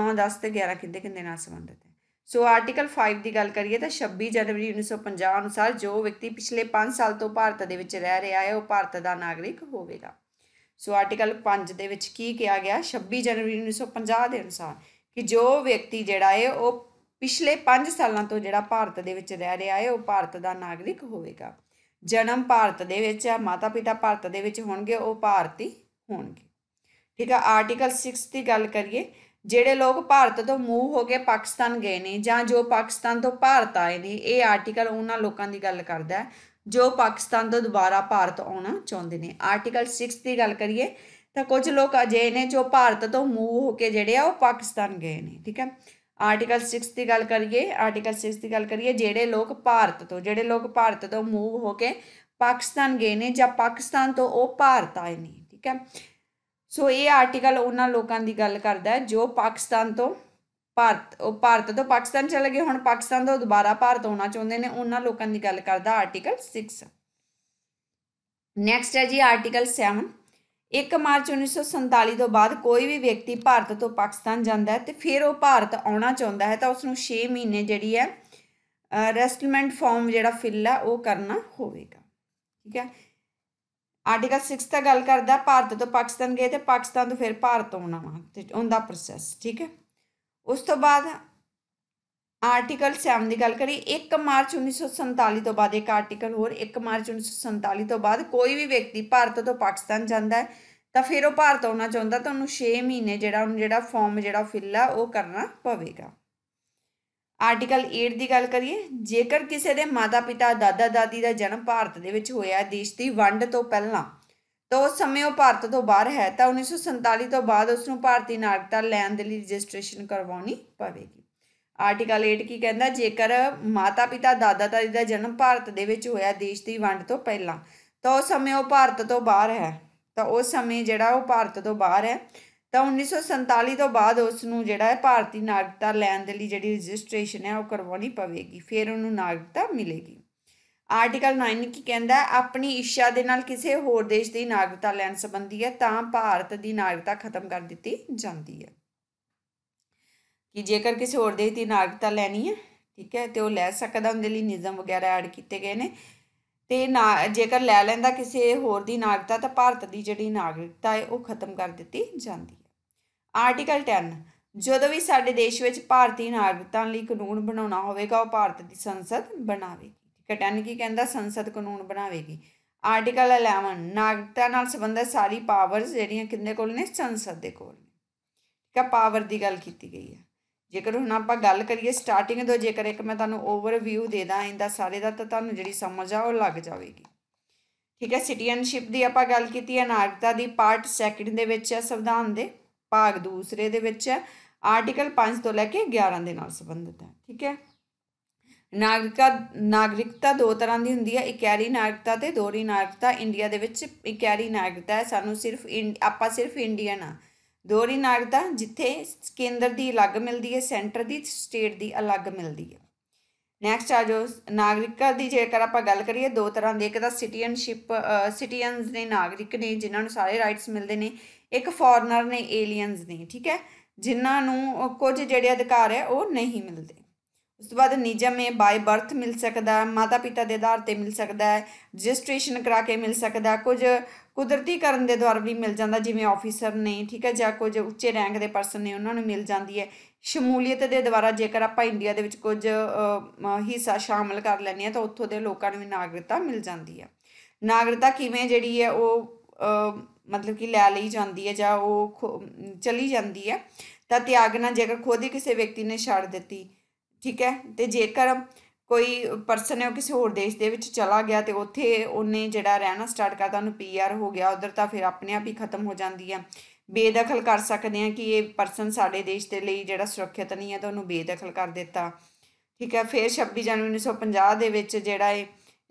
9 10 ਤੇ 11 ਕਿੰਨੇ ਕਿੰਨੇ ਨਾਲ ਸੰਬੰਧਿਤ ਹੈ ਸੋ ਆਰਟੀਕਲ 5 ਦੀ ਗੱਲ ਕਰੀਏ ਤਾਂ 26 ਜਨਵਰੀ 1950 ਅਨੁਸਾਰ ਜੋ ਵਿਅਕਤੀ ਪਿਛਲੇ 5 ਸਾਲ ਤੋਂ ਭਾਰਤ ਦੇ ਵਿੱਚ ਰਹਿ ਰਿਹਾ ਹੈ ਉਹ ਭਾਰਤ ਦਾ ਨਾਗਰਿਕ ਹੋਵੇਗਾ ਸੋ ਆਰਟੀਕਲ 5 ਦੇ ਵਿੱਚ ਕੀ ਕਿਹਾ ਗਿਆ 26 ਜਨਵਰੀ 1950 ਦੇ ਅਨੁਸਾਰ ਕਿ ਜੋ ਵਿਅਕਤੀ ਜਿਹੜਾ ਹੈ ਉਹ ਪਿਛਲੇ 5 ਸਾਲਾਂ ਤੋਂ ਜਿਹੜਾ ਭਾਰਤ ਦੇ ਵਿੱਚ ਰਹਿ ਰਿਹਾ ਹੈ ਉਹ ਭਾਰਤ ਦਾ ਨਾਗਰਿਕ ਹੋਵੇਗਾ ਜਨਮ ਭਾਰਤ ਦੇ ਵਿੱਚ ਆ ਮਾਤਾ ਪਿਤਾ ਭਾਰਤ ਦੇ ਵਿੱਚ ਹੋਣਗੇ ਉਹ ਭਾਰਤੀ ਹੋਣਗੇ ਠੀਕ ਆ ਆਰਟੀਕਲ 6 ਦੀ ਗੱਲ ਕਰੀਏ ਜਿਹੜੇ ਲੋਕ ਭਾਰਤ ਤੋਂ ਮੂਵ ਹੋ ਕੇ ਪਾਕਿਸਤਾਨ ਗਏ ਨੇ ਜਾਂ ਜੋ ਪਾਕਿਸਤਾਨ ਤੋਂ ਭਾਰਤ ਆਏ ਨੇ ਇਹ ਆਰਟੀਕਲ ਉਹਨਾਂ ਲੋਕਾਂ ਦੀ ਗੱਲ ਕਰਦਾ ਹੈ ਜੋ ਪਾਕਿਸਤਾਨ ਤੋਂ ਦੁਬਾਰਾ ਭਾਰਤ ਆਉਣਾ ਚਾਹੁੰਦੇ ਨੇ ਆਰਟੀਕਲ 6 ਦੀ ਗੱਲ ਕਰੀਏ ਤਾਂ ਕੁਝ ਲੋਕ ਅਜੇ ਨੇ ਜੋ ਭਾਰਤ ਤੋਂ ਮੂਵ ਹੋ ਕੇ ਜਿਹੜੇ ਆ ਉਹ ਪਾਕਿਸਤਾਨ ਗਏ ਨੇ ਠੀਕ ਹੈ ਆਰਟੀਕਲ 6 ਦੀ ਗੱਲ ਕਰੀਏ ਆਰਟੀਕਲ 6 ਦੀ ਗੱਲ ਕਰੀਏ ਜਿਹੜੇ ਲੋਕ ਭਾਰਤ ਤੋਂ ਜਿਹੜੇ ਲੋਕ ਭਾਰਤ ਤੋਂ ਮੂਵ ਹੋ ਕੇ ਪਾਕਿਸਤਾਨ ਗਏ ਨੇ ਜਾਂ ਪਾਕਿਸਤਾਨ ਤੋਂ ਉਹ ਭਾਰਤ ਆਏ ਨੇ ਠੀਕ ਹੈ ਸੋ ਇਹ ਆਰਟੀਕਲ ਉਹਨਾਂ ਲੋਕਾਂ ਦੀ ਗੱਲ ਕਰਦਾ ਹੈ ਜੋ ਪਾਕਿਸਤਾਨ ਤੋਂ ਭਾਰਤ ਉਹ ਭਾਰਤ ਤੋਂ ਪਾਕਿਸਤਾਨ ਚਲੇ ਗਏ ਹੁਣ ਪਾਕਿਸਤਾਨ ਤੋਂ ਦੁਬਾਰਾ ਭਾਰਤ ਆਉਣਾ ਚਾਹੁੰਦੇ ਨੇ ਉਹਨਾਂ ਲੋਕਾਂ ਦੀ ਗੱਲ ਕਰਦਾ ਆਰਟੀਕਲ 6 ਨੈਕਸਟ ਹੈ ਜੀ ਆਰਟੀਕਲ 7 1 ਮਾਰਚ 1947 ਤੋਂ ਬਾਅਦ ਕੋਈ ਵੀ ਵਿਅਕਤੀ ਭਾਰਤ ਤੋਂ ਪਾਕਿਸਤਾਨ ਜਾਂਦਾ ਹੈ ਤੇ ਫਿਰ ਉਹ ਭਾਰਤ ਆਉਣਾ ਚਾਹੁੰਦਾ ਹੈ ਤਾਂ ਉਸ ਨੂੰ 6 ਮਹੀਨੇ ਜਿਹੜੀ ਹੈ ਰੈਸਟਲਮੈਂਟ ਫਾਰਮ ਜਿਹੜਾ ਫਿੱਲ ਆ ਉਹ ਕਰਨਾ ਹੋਵੇਗਾ ਠੀਕ ਹੈ ਆਰਟੀਕਲ 6 ਤਾਂ ਗੱਲ ਕਰਦਾ ਭਾਰਤ ਤੋਂ ਪਾਕਿਸਤਾਨ ਗਏ ਤੇ ਪਾਕਿਸਤਾਨ ਤੋਂ ਫਿਰ ਭਾਰਤ ਆਉਣਾ ਵਾ ਤੇ ਉਹਦਾ ਪ੍ਰੋਸੈਸ ਠੀਕ ਹੈ ਉਸ ਤੋਂ ਬਾਅਦ ਆਰਟੀਕਲ 7 ਦੀ ਗੱਲ ਕਰੀ 1 ਮਾਰਚ 1947 ਤੋਂ ਬਾਅਦ ਇੱਕ ਆਰਟੀਕਲ ਹੋਰ 1 ਮਾਰਚ 1947 ਤੋਂ ਬਾਅਦ ਕੋਈ ਵੀ ਵਿਅਕਤੀ ਭਾਰਤ ਤੋਂ ਪਾਕਿਸਤਾਨ ਜਾਂਦਾ ਹੈ ਤਾਂ ਫਿਰ ਉਹ ਭਾਰਤ ਆਉਣਾ ਚਾਹੁੰਦਾ ਤਾਂ ਉਹਨੂੰ 6 ਮਹੀਨੇ ਜਿਹੜਾ ਉਹਨੂੰ ਜਿਹੜਾ ਫਾਰਮ ਜਿਹੜਾ ਫਿੱਲ ਆ ਉਹ ਕਰਨਾ ਪਵੇਗਾ ਆਰਟੀਕਲ 8 ਦੀ ਗੱਲ ਕਰੀਏ ਜੇਕਰ ਕਿਸੇ ਦੇ ਮਾਤਾ-ਪਿਤਾ ਦਾਦਾ-ਦਾਦੀ ਦਾ ਜਨਮ ਭਾਰਤ ਦੇ ਵਿੱਚ ਹੋਇਆ ਦੇਸ਼ ਦੀ ਵੰਡ ਤੋਂ ਪਹਿਲਾਂ ਤਾਂ ਉਸ ਸਮੇਂ ਉਹ ਭਾਰਤ ਤੋਂ ਬਾਹਰ ਹੈ ਤਾਂ 1947 ਤੋਂ ਬਾਅਦ ਉਸ ਨੂੰ ਭਾਰਤੀ ਨਾਗਰਿਕਤਾ ਲੈਣ ਦੇ ਲਈ ਰਜਿਸਟ੍ਰੇਸ਼ਨ ਕਰਵਾਉਣੀ ਪਵੇਗੀ ਆਰਟੀਕਲ 8 ਕੀ ਕਹਿੰਦਾ ਜੇਕਰ ਮਾਤਾ-ਪਿਤਾ ਦਾਦਾ-ਦਾਦੀ ਦਾ ਜਨਮ ਭਾਰਤ ਦੇ ਵਿੱਚ ਹੋਇਆ ਦੇਸ਼ ਦੀ ਵੰਡ ਤੋਂ ਪਹਿਲਾਂ ਤਾਂ ਉਸ ਸਮੇਂ ਉਹ ਭਾਰਤ ਤੋਂ ਬਾਹਰ ਹੈ ਤਾਂ ਉਸ ਸਮੇਂ ਜਿਹੜਾ ਉਹ ਭਾਰਤ ਤੋਂ ਬਾਹਰ ਹੈ ਤਾਂ 1947 ਤੋਂ ਬਾਅਦ ਉਸ ਨੂੰ ਜਿਹੜਾ ਹੈ ਭਾਰਤੀ ਨਾਗਰਿਕਤਾ ਲੈਣ ਦੇ ਲਈ ਜਿਹੜੀ ਰਜਿਸਟ੍ਰੇਸ਼ਨ ਹੈ ਉਹ ਕਰਵਾਉਣੀ ਪਵੇਗੀ ਫਿਰ ਉਹਨੂੰ ਨਾਗਰਿਕਤਾ ਮਿਲੇਗੀ ਆਰਟੀਕਲ 9 ਕੀ ਕਹਿੰਦਾ ਆਪਣੀ ਇੱਛਾ ਦੇ ਨਾਲ ਕਿਸੇ ਹੋਰ ਦੇਸ਼ ਦੀ ਨਾਗਰਿਕਤਾ ਲੈਣ ਸੰਬੰਧੀ ਹੈ ਤਾਂ ਭਾਰਤ ਦੀ ਨਾਗਰਿਕਤਾ ਖਤਮ ਕਰ ਦਿੱਤੀ ਜਾਂਦੀ ਹੈ ਕਿ ਜੇਕਰ ਕਿਸੇ ਹੋਰ ਦੇਸ਼ ਦੀ ਨਾਗਰਿਕਤਾ ਲੈਣੀ ਹੈ ਠੀਕ ਹੈ ਤੇ ਉਹ ਲੈ ਸਕਦਾ ਉਹਦੇ ਲਈ ਨਿਯਮ ਵਗੈਰਾ ਐਡ ਕੀਤੇ ਗਏ ਨੇ ਤੇ ਨਾ ਜੇਕਰ ਲੈ ਲੈਂਦਾ ਕਿਸੇ ਹੋਰ ਦੀ ਨਾਗਰਿਕਤਾ ਤਾਂ ਭਾਰਤ ਦੀ ਜਿਹੜੀ ਨਾਗਰਿਕਤਾ ਹੈ ਉਹ ਖਤਮ ਕਰ ਦਿੱਤੀ ਜਾਂਦੀ ਆਰਟੀਕਲ 10 ਜਦੋਂ ਵੀ ਸਾਡੇ ਦੇਸ਼ ਵਿੱਚ ਭਾਰਤੀ ਨਾਗਰਿਕਤਾ ਲਈ ਕਾਨੂੰਨ ਬਣਾਉਣਾ ਹੋਵੇਗਾ ਉਹ ਭਾਰਤ ਦੀ ਸੰਸਦ ਬਣਾਵੇਗੀ ਠੀਕ ਹੈ 10 ਕੀ ਕਹਿੰਦਾ ਸੰਸਦ ਕਾਨੂੰਨ ਬਣਾਵੇਗੀ ਆਰਟੀਕਲ 11 ਨਾਗਰਿਕਤਾ ਨਾਲ ਸੰਬੰਧਿਤ ਸਾਰੀ ਪਾਵਰਸ ਜਿਹੜੀਆਂ ਕਿੰਨੇ ਕੋਲ ਨੇ ਸੰਸਦ ਦੇ ਕੋਲ ਨੇ ਠੀਕ ਹੈ ਪਾਵਰ ਦੀ ਗੱਲ ਕੀਤੀ ਗਈ ਹੈ ਜੇਕਰ ਹੁਣ ਆਪਾਂ ਗੱਲ ਕਰੀਏ ਸਟਾਰਟਿੰਗ ਤੋਂ ਜੇਕਰ ਇੱਕ ਮੈਂ ਤੁਹਾਨੂੰ ਓਵਰਵਿਊ ਦੇ ਦਾਂ ਇਹਦਾ ਸਾਰੇ ਦਾ ਤਾਂ ਤੁਹਾਨੂੰ ਜਿਹੜੀ ਸਮਝ ਆ ਉਹ ਲੱਗ ਜਾਵੇਗੀ ਠੀਕ ਹੈ ਸਿਟੀਜ਼ਨਸ਼ਿਪ ਦੀ ਆਪਾਂ ਗੱਲ ਕੀਤੀ ਹੈ ਨਾਗਰਿਕਤਾ ਦੀ ਪਾਰਟ 2 ਦੇ ਵਿੱਚ ਹੈ ਸੰਵਿਧਾਨ ਦੇ ਭਾਗ ਦੂਸਰੇ ਦੇ ਵਿੱਚ ਹੈ ਆਰਟੀਕਲ 5 ਤੋਂ ਲੈ ਕੇ 11 ਦੇ ਨਾਲ ਸੰਬੰਧਿਤ ਹੈ ਠੀਕ ਹੈ ਨਾਗਰਿਕਾ ਨਾਗਰਿਕਤਾ ਦੋ ਤਰ੍ਹਾਂ ਦੀ ਹੁੰਦੀ ਹੈ ਇਕੈਰੀ ਨਾਗਰਿਕਤਾ ਤੇ ਦੋਹਰੀ ਨਾਗਰਿਕਤਾ ਇੰਡੀਆ ਦੇ ਵਿੱਚ ਇਕੈਰੀ ਨਾਗਰਿਕਤਾ ਹੈ ਸਾਨੂੰ ਸਿਰਫ ਆਪਾਂ ਸਿਰਫ ਇੰਡੀਅਨ ਆ ਦੋਹਰੀ ਨਾਗਰਿਕਤਾ ਜਿੱਥੇ ਕੇਂਦਰ ਦੀ ਅਲੱਗ ਮਿਲਦੀ ਹੈ ਸੈਂਟਰ ਦੀ ਸਟੇਟ ਦੀ ਅਲੱਗ ਮਿਲਦੀ ਹੈ ਨੈਕਸਟ ਆ ਜੋ ਨਾਗਰਿਕਤਾ ਦੀ ਜੇਕਰ ਆਪਾਂ ਗੱਲ ਕਰੀਏ ਦੋ ਤਰ੍ਹਾਂ ਦੀ ਇੱਕ ਤਾਂ ਸਿਟੀਜ਼ਨਸ਼ਿਪ ਸਿਟੀਜ਼ਨਸ ਨੇ ਨਾਗਰਿਕ ਨੇ ਜਿਨ੍ਹਾਂ ਨੂੰ ਸਾਰੇ ਰਾਈਟਸ ਮਿਲਦੇ ਨੇ ਇੱਕ ਫੋਰਨਰ ਨੇ ਏਲੀਅਨਸ ਨੇ ਠੀਕ ਹੈ ਜਿਨ੍ਹਾਂ ਨੂੰ ਕੁਝ ਜਿਹੜੇ ਅਧਿਕਾਰ ਹੈ ਉਹ ਨਹੀਂ ਮਿਲਦੇ ਉਸ ਤੋਂ ਬਾਅਦ ਨਿਜਮ ਹੈ ਬਾਈ ਬਰਥ ਮਿਲ ਸਕਦਾ ਮਾਤਾ ਪਿਤਾ ਦੇ ਆਧਾਰ ਤੇ ਮਿਲ ਸਕਦਾ ਹੈ ਰਜਿਸਟ੍ਰੇਸ਼ਨ ਕਰਾ ਕੇ ਮਿਲ ਸਕਦਾ ਕੁਝ ਕੁਦਰਤੀ ਕਰਨ ਦੇ ਦੁਆਰ ਵੀ ਮਿਲ ਜਾਂਦਾ ਜਿਵੇਂ ਆਫੀਸਰ ਨੇ ਠੀਕ ਹੈ ਜਾਂ ਕੁਝ ਉੱਚੇ ਰੈਂਕ ਦੇ ਪਰਸਨ ਨੇ ਉਹਨਾਂ ਨੂੰ ਮਿਲ ਜਾਂਦੀ ਹੈ ਸ਼ਮੂਲੀਅਤ ਦੇ ਦੁਆਰਾ ਜੇਕਰ ਆਪਾਂ ਇੰਡੀਆ ਦੇ ਵਿੱਚ ਕੁਝ ਹਿੱਸਾ ਸ਼ਾਮਲ ਕਰ ਲੈਂਦੇ ਆ ਤਾਂ ਉੱਥੋਂ ਦੇ ਲੋਕਾਂ ਨੂੰ ਵੀ ਨਾਗਰਿਕਤਾ ਮਿਲ ਜਾਂਦੀ ਹੈ ਨਾਗਰਿਕਤਾ ਕਿਵੇਂ ਜਿਹੜੀ ਹੈ ਉਹ ਮਤਲਬ ਕਿ ਲੈ ਲਈ ਜਾਂਦੀ ਹੈ ਜਾਂ ਉਹ ਚਲੀ ਜਾਂਦੀ ਹੈ ਤਾਂ ਤਿਆਗਣਾ ਜੇਕਰ ਖੁਦ ਹੀ ਕਿਸੇ ਵਿਅਕਤੀ ਨੇ ਛੱਡ ਦਿੱਤੀ ਠੀਕ ਹੈ ਤੇ ਜੇਕਰ ਕੋਈ ਪਰਸਨ ਹੈ ਉਹ ਕਿਸੇ ਹੋਰ ਦੇਸ਼ ਦੇ ਵਿੱਚ ਚਲਾ ਗਿਆ ਤੇ ਉੱਥੇ ਉਹਨੇ ਜਿਹੜਾ ਰਹਿਣਾ ਸਟਾਰਟ ਕਰਤਾ ਉਹਨੂੰ ਪੀਆਰ ਹੋ ਗਿਆ ਉਧਰ ਤਾਂ ਫਿਰ ਆਪਣੇ ਆਪ ਹੀ ਖਤਮ ਹੋ ਜਾਂਦੀ ਹੈ ਬੇਦਖਲ ਕਰ ਸਕਦੇ ਆ ਕਿ ਇਹ ਪਰਸਨ ਸਾਡੇ ਦੇਸ਼ ਦੇ ਲਈ ਜਿਹੜਾ ਸੁਰੱਖਿਅਤ ਨਹੀਂ ਹੈ ਤਾਂ ਉਹਨੂੰ ਬੇਦਖਲ ਕਰ ਦਿੱਤਾ ਠੀਕ ਹੈ ਫਿਰ 26 ਜਨਵਰੀ 1950 ਦੇ ਵਿੱਚ ਜਿਹੜਾ ਇਹ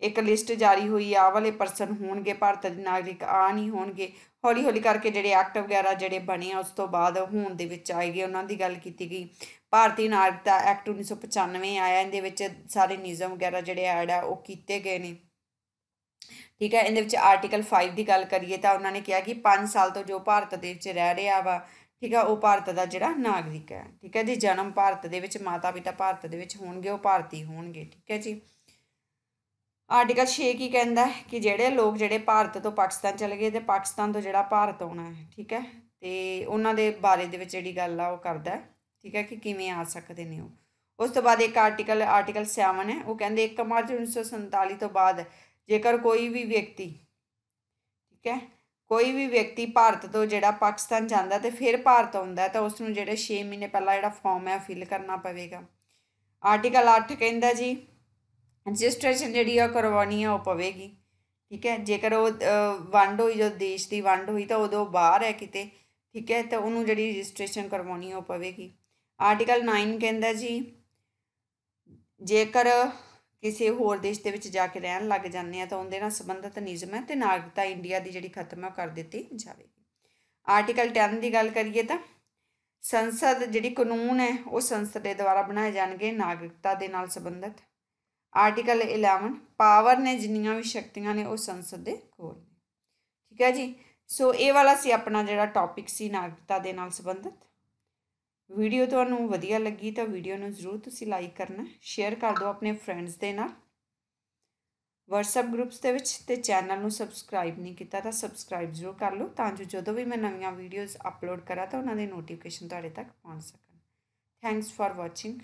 ਇੱਕ ਲਿਸਟ ਜਾਰੀ ਹੋਈ ਆ ਵਾਲੇ ਪਰਸਨ ਹੋਣਗੇ ਭਾਰਤ ਦੇ ਨਾਗਰਿਕ ਆ ਨਹੀਂ ਹੋਣਗੇ ਹੌਲੀ ਹੌਲੀ ਕਰਕੇ ਜਿਹੜੇ ਐਕਟ ਵਗੈਰਾ ਜਿਹੜੇ ਬਣੇ ਆ ਉਸ ਤੋਂ ਬਾਅਦ ਹੋਣ ਦੇ ਵਿੱਚ ਆਏ ਗਏ ਉਹਨਾਂ ਦੀ ਗੱਲ ਕੀਤੀ ਗਈ ਭਾਰਤੀ ਨਾਗਰਿਕਤਾ ਐਕਟ 1995 ਆਇਆ ਇਹਦੇ ਵਿੱਚ ਸਾਰੇ ਨਿਯਮ ਵਗੈਰਾ ਜਿਹੜੇ ਐਡ ਆ ਉਹ ਕੀਤੇ ਗਏ ਨੇ ਠੀਕ ਹੈ ਇਹਦੇ ਵਿੱਚ ਆਰਟੀਕਲ 5 ਦੀ ਗੱਲ ਕਰੀਏ ਤਾਂ ਉਹਨਾਂ ਨੇ ਕਿਹਾ ਕਿ 5 ਸਾਲ ਤੋਂ ਜੋ ਭਾਰਤ ਦੇ ਵਿੱਚ ਰਹਿ ਰਿਹਾ ਵਾ ਠੀਕ ਹੈ ਉਹ ਭਾਰਤ ਦਾ ਜਿਹੜਾ ਨਾਗਰਿਕ ਹੈ ਠੀਕ ਹੈ ਜੀ ਜਨਮ ਭਾਰਤ ਦੇ ਵਿੱਚ ਮਾਤਾ ਪਿਤਾ ਭਾਰਤ ਦੇ ਵਿੱਚ ਹੋਣਗੇ ਉਹ ਭਾਰਤੀ ਹੋਣਗੇ ਠੀਕ ਹੈ ਜੀ ਆਰਟੀਕਲ 6 ਕੀ ਕਹਿੰਦਾ ਹੈ ਕਿ ਜਿਹੜੇ ਲੋਕ ਜਿਹੜੇ ਭਾਰਤ ਤੋਂ ਪਾਕਿਸਤਾਨ ਚਲੇ ਗਏ ਤੇ ਪਾਕਿਸਤਾਨ ਤੋਂ ਜਿਹੜਾ ਭਾਰਤ ਆਉਣਾ ਹੈ ਠੀਕ ਹੈ ਤੇ ਉਹਨਾਂ ਦੇ ਬਾਰੇ ਦੇ ਵਿੱਚ ਜਿਹੜੀ ਗੱਲ ਆ ਉਹ ਕਰਦਾ ਹੈ ਠੀਕ ਹੈ ਕਿ ਕਿਵੇਂ ਆ ਸਕਦੇ ਨੇ ਉਹ ਉਸ ਤੋਂ ਬਾਅਦ ਇੱਕ ਆਰਟੀਕਲ ਆਰਟੀਕਲ 7 ਹੈ ਉਹ ਕਹਿੰਦੇ 1 ਮਾਰਚ 1947 ਤੋਂ ਬਾਅਦ ਜੇਕਰ ਕੋਈ ਵੀ ਵਿਅਕਤੀ ਠੀਕ ਹੈ ਕੋਈ ਵੀ ਵਿਅਕਤੀ ਭਾਰਤ ਤੋਂ ਜਿਹੜਾ ਪਾਕਿਸਤਾਨ ਜਾਂਦਾ ਤੇ ਫਿਰ ਭਾਰਤ ਆਉਂਦਾ ਤਾਂ ਉਸ ਨੂੰ ਜਿਹੜੇ 6 ਮਹੀਨੇ ਪਹਿਲਾਂ ਜਿਹੜਾ ਫਾਰਮ ਹੈ ਫਿਲ ਕਰਨਾ ਪਵੇਗਾ ਆਰਟੀਕਲ 8 ਕਹਿੰਦਾ ਜੀ ਰਜਿਸਟ੍ਰੇਸ਼ਨ ਜਿਹੜੀ ਆ ਕਰਵਾਉਣੀ ਆ ਉਹ ਪਵੇਗੀ ਠੀਕ ਹੈ ਜੇਕਰ ਉਹ ਵੰਡ ਹੋਈ ਜੋ ਦੇਸ਼ ਦੀ ਵੰਡ ਹੋਈ ਤਾਂ ਉਦੋਂ ਬਾਹਰ ਹੈ ਕਿਤੇ ਠੀਕ ਹੈ ਤਾਂ ਉਹਨੂੰ ਜਿਹੜੀ ਰਜਿਸਟ੍ਰੇਸ਼ਨ ਕਰਵਾਉਣੀ ਉਹ ਪਵੇਗੀ ਆਰਟੀਕਲ 9 ਕਹਿੰਦਾ ਜੀ ਜੇਕਰ ਕਿਸੇ ਹੋਰ ਦੇਸ਼ ਦੇ ਵਿੱਚ ਜਾ ਕੇ ਰਹਿਣ ਲੱਗ ਜਾਂਦੇ ਆ ਤਾਂ ਉਹਦੇ ਨਾਲ ਸੰਬੰਧਿਤ ਨਿਯਮ ਹੈ ਤੇ ਨਾਗਰਿਕਤਾ ਇੰਡੀਆ ਦੀ ਜਿਹੜੀ ਖਤਮ ਕਰ ਦਿੱਤੀ ਜਾਵੇਗੀ ਆਰਟੀਕਲ 10 ਦੀ ਗੱਲ ਕਰੀਏ ਤਾਂ ਸੰਸਦ ਜਿਹੜੀ ਕਾਨੂੰਨ ਹੈ ਉਹ ਸੰਸਦ ਦੇ ਦੁਆਰਾ ਬਣਾਏ ਜਾਣਗੇ ਨਾਗਰਿਕਤਾ ਦੇ ਨਾਲ ਸੰਬੰਧਿਤ ਆਰਟੀਕਲ 11 ਪਾਵਰ ਨੇ ਜਿੰਨੀਆਂ ਵੀ ਸ਼ਕਤੀਆਂ ਨੇ ਉਹ ਸੰਸਦ ਦੇ ਕੋਲ ਠੀਕ ਹੈ ਜੀ ਸੋ ਇਹ ਵਾਲਾ ਸੀ ਆਪਣਾ ਜਿਹੜਾ ਟੌਪਿਕ ਸੀ ਨਾਗਰਿਕਤਾ ਦੇ ਨਾਲ ਸੰਬੰਧਿਤ ਵੀਡੀਓ ਤੁਹਾਨੂੰ ਵਧੀਆ ਲੱਗੀ ਤਾਂ ਵੀਡੀਓ ਨੂੰ ਜ਼ਰੂਰ ਤੁਸੀਂ ਲਾਈਕ ਕਰਨਾ ਸ਼ੇਅਰ ਕਰ ਦਿਓ ਆਪਣੇ ਫਰੈਂਡਸ ਦੇ ਨਾਲ WhatsApp ਗਰੁੱਪਸ ਦੇ ਵਿੱਚ ਤੇ ਚੈਨਲ ਨੂੰ ਸਬਸਕ੍ਰਾਈਬ ਨਹੀਂ ਕੀਤਾ ਤਾਂ ਸਬਸਕ੍ਰਾਈਬ ਜ਼ਰੂਰ ਕਰ ਲਓ ਤਾਂ ਜੋ ਜਦੋਂ ਵੀ ਮੈਂ ਨਵੀਆਂ ਵੀਡੀਓਜ਼ ਅਪਲੋਡ ਕਰਾਂ ਤਾਂ ਉਹਨਾਂ ਦੇ ਨੋਟੀਫਿਕੇਸ਼ਨ ਤੁਹਾਡੇ ਤੱਕ ਪਹੁੰਚ ਸਕਣ ਥੈਂਕਸ ਫਾਰ ਵਾਚਿੰਗ